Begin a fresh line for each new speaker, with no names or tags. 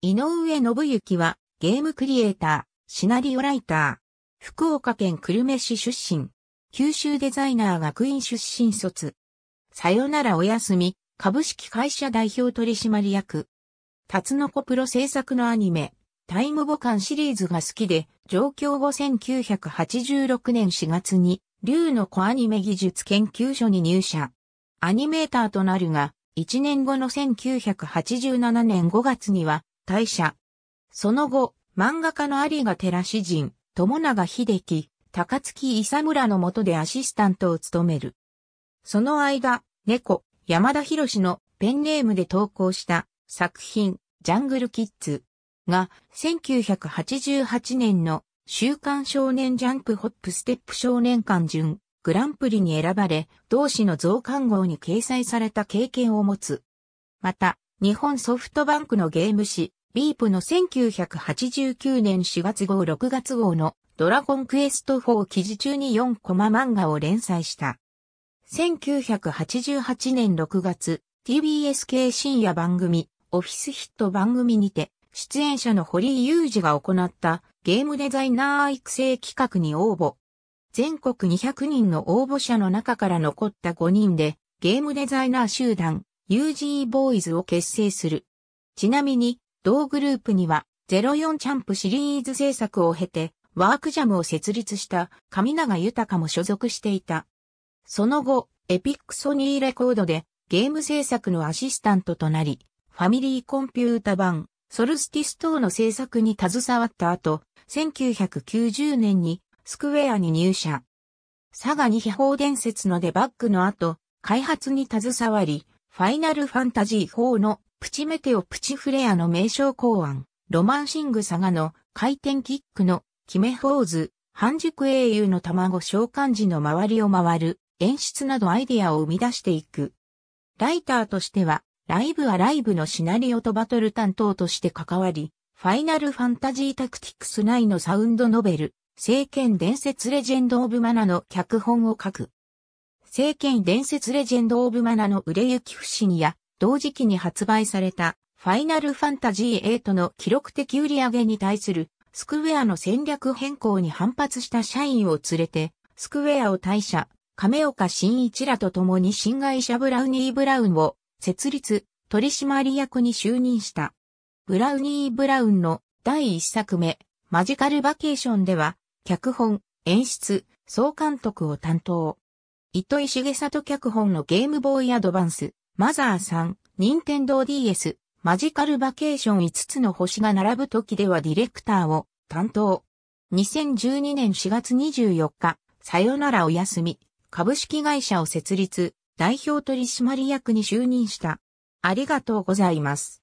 井上信幸はゲームクリエイター、シナリオライター、福岡県久留米市出身、九州デザイナー学院出身卒、さよならおやすみ、株式会社代表取締役、タツノコプロ制作のアニメ、タイムボカンシリーズが好きで、上京後1986年4月に、竜の子アニメ技術研究所に入社。アニメーターとなるが、1年後の1987年5月には、退社。その後、漫画家の有賀寺詩人、友永秀樹、高月佐村の下でアシスタントを務める。その間、猫、山田博士のペンネームで投稿した作品、ジャングルキッズが1988年の週刊少年ジャンプホップステップ少年館順グランプリに選ばれ、同誌の増刊号に掲載された経験を持つ。また、日本ソフトバンクのゲーム誌、ビープの1989年4月号6月号のドラゴンクエスト4記事中に4コマ漫画を連載した。1988年6月、TBS 系深夜番組、オフィスヒット番組にて、出演者の堀井雄二が行ったゲームデザイナー育成企画に応募。全国200人の応募者の中から残った5人で、ゲームデザイナー集団、UG ボーイズを結成する。ちなみに、同グループには、04チャンプシリーズ制作を経て、ワークジャムを設立した上永豊も所属していた。その後、エピックソニーレコードでゲーム制作のアシスタントとなり、ファミリーコンピュータ版、ソルスティス等の制作に携わった後、1990年にスクウェアに入社。佐賀に秘宝伝説のデバッグの後、開発に携わり、ファイナルファンタジー4のプチメテオプチフレアの名称考案、ロマンシングサガの回転キックの決めポーズ、半熟英雄の卵召喚時の周りを回る演出などアイデアを生み出していく。ライターとしては、ライブはライブのシナリオとバトル担当として関わり、ファイナルファンタジータクティクス内のサウンドノベル、聖剣伝説レジェンド・オブ・マナの脚本を書く。聖剣伝説レジェンド・オブ・マナの売れ行き不振や同時期に発売されたファイナルファンタジー8の記録的売上に対するスクウェアの戦略変更に反発した社員を連れて、スクウェアを退社、亀岡新一らと共に新会社ブラウニー・ブラウンを設立、取締役に就任した。ブラウニー・ブラウンの第1作目、マジカル・バケーションでは、脚本、演出、総監督を担当。糸井重里脚本のゲームボーイアドバンス、マザー3、任天堂 DS、マジカルバケーション5つの星が並ぶ時ではディレクターを担当。2012年4月24日、さよならお休み、株式会社を設立、代表取締役に就任した。ありがとうございます。